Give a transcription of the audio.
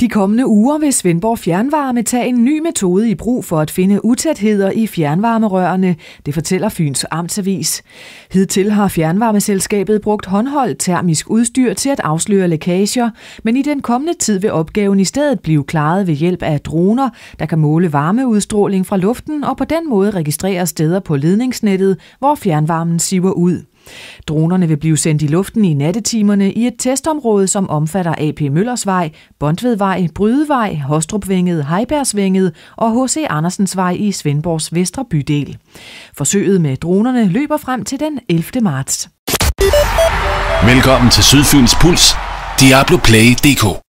De kommende uger vil Svendborg Fjernvarme tage en ny metode i brug for at finde utætheder i fjernvarmerørene, det fortæller Fyns Amtsavis. Hidtil har fjernvarmeselskabet brugt håndholdt termisk udstyr til at afsløre lækager, men i den kommende tid vil opgaven i stedet blive klaret ved hjælp af droner, der kan måle varmeudstråling fra luften og på den måde registrere steder på ledningsnettet, hvor fjernvarmen siver ud. Dronerne vil blive sendt i luften i nattetimerne i et testområde, som omfatter AP Møllersvej, Bondvedvej, Brydevej, Hostrupvænget, Heibergsvænget og H.C. Andersensvej i Svendborgs Vestre Bydel. Forsøget med dronerne løber frem til den 11. marts. Velkommen til Sydfyns Puls. Diablo DK.